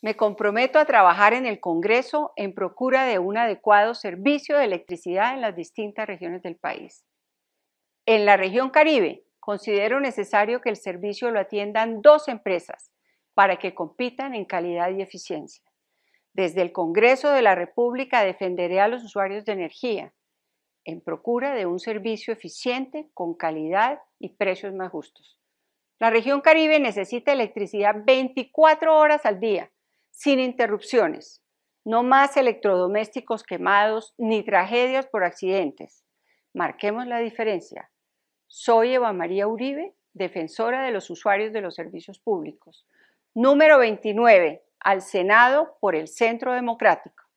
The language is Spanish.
Me comprometo a trabajar en el Congreso en procura de un adecuado servicio de electricidad en las distintas regiones del país. En la región Caribe, considero necesario que el servicio lo atiendan dos empresas para que compitan en calidad y eficiencia. Desde el Congreso de la República defenderé a los usuarios de energía en procura de un servicio eficiente, con calidad y precios más justos. La región Caribe necesita electricidad 24 horas al día sin interrupciones. No más electrodomésticos quemados ni tragedias por accidentes. Marquemos la diferencia. Soy Eva María Uribe, defensora de los usuarios de los servicios públicos. Número 29, al Senado por el Centro Democrático.